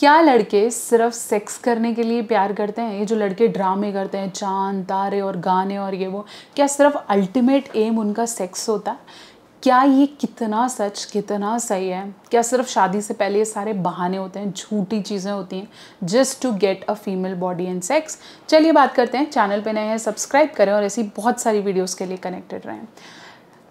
क्या लड़के सिर्फ सेक्स करने के लिए प्यार करते हैं ये जो लड़के ड्रामे करते हैं चांद तारे और गाने और ये वो क्या सिर्फ अल्टीमेट एम उनका सेक्स होता है क्या ये कितना सच कितना सही है क्या सिर्फ शादी से पहले ये सारे बहाने होते हैं झूठी चीज़ें होती हैं just to get a female body and sex चलिए बात करते हैं चैनल पे नए हैं सब्सक्राइब करें और ऐसी बहुत सारी वीडियोस के लिए कनेक्टेड रहें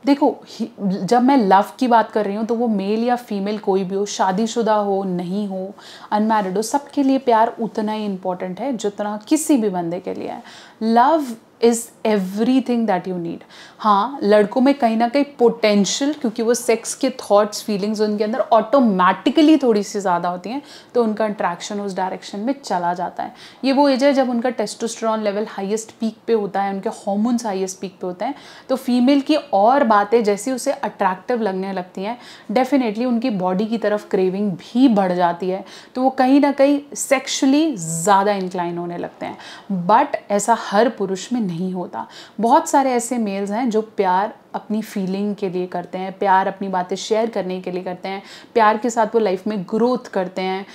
देखो जब मैं लव की बात कर रही हूँ तो वो मेल या फीमेल कोई भी हो शादीशुदा हो नहीं हो अनमैरिड हो सबके लिए प्यार उतना ही इम्पॉर्टेंट है जितना किसी भी बंदे के लिए है love is everything that you need हाँ लड़कों में कहीं ना कहीं पोटेंशियल क्योंकि वो सेक्स के थाट्स फीलिंग्स उनके अंदर ऑटोमेटिकली थोड़ी सी ज़्यादा होती हैं तो उनका अट्रैक्शन उस डायरेक्शन में चला जाता है ये वो एज है जब उनका टेस्टोस्ट्रॉन लेवल हाइएस्ट पीक पे होता है उनके हॉर्मोन्स हाइएस्ट पीक पे होते हैं तो फीमेल की और बातें जैसी उसे अट्रैक्टिव लगने लगती हैं डेफिनेटली उनकी बॉडी की तरफ क्रेविंग भी बढ़ जाती है तो वो कहीं ना कहीं सेक्शुअली ज़्यादा इंक्लाइन होने लगते हैं बट ऐसा हर पुरुष में नहीं होता बहुत सारे ऐसे मेल्स हैं जो प्यार अपनी फीलिंग के लिए करते हैं प्यार अपनी बातें शेयर करने के लिए करते हैं प्यार के साथ वो लाइफ में ग्रोथ करते हैं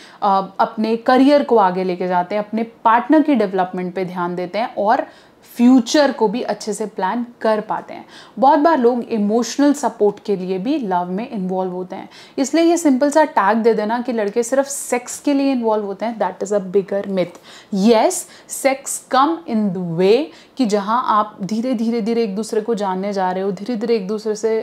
अपने करियर को आगे लेके जाते हैं अपने पार्टनर की डेवलपमेंट पे ध्यान देते हैं और फ्यूचर को भी अच्छे से प्लान कर पाते हैं बहुत बार लोग इमोशनल सपोर्ट के लिए भी लव में इन्वॉल्व होते हैं इसलिए ये सिंपल सा टैग दे देना कि लड़के सिर्फ सेक्स के लिए इन्वॉल्व होते हैं that is a bigger myth yes sex come in the way कि जहाँ आप धीरे धीरे धीरे एक दूसरे को जानने जा रहे हो धीरे धीरे एक दूसरे से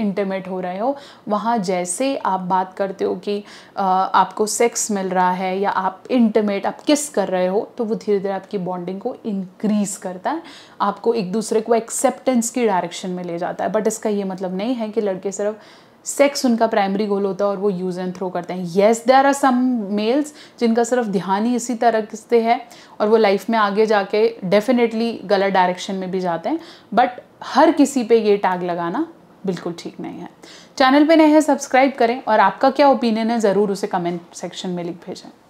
इंटीमेट हो रहे हो वहाँ जैसे आप बात करते हो कि आपको सेक्स मिल रहा है या आप इंटीमेट आप किस कर रहे हो तो वो धीरे धीरे आपकी बॉन्डिंग को इंक्रीज़ कर करता है आपको एक दूसरे को एक्सेप्टेंस की डायरेक्शन में ले जाता है बट इसका ये मतलब नहीं है कि लड़के सिर्फ सेक्स उनका प्राइमरी गोल होता है और वो यूज़ एंड थ्रो करते हैं yes there are some males जिनका सिर्फ ध्यान ही इसी तरह से है और वो लाइफ में आगे जाके डेफिनेटली गलत डायरेक्शन में भी जाते हैं बट हर किसी पे ये टैग लगाना बिल्कुल ठीक नहीं है चैनल पे नए हैं सब्सक्राइब करें और आपका क्या ओपिनियन है ज़रूर उसे कमेंट सेक्शन में लिख भेजें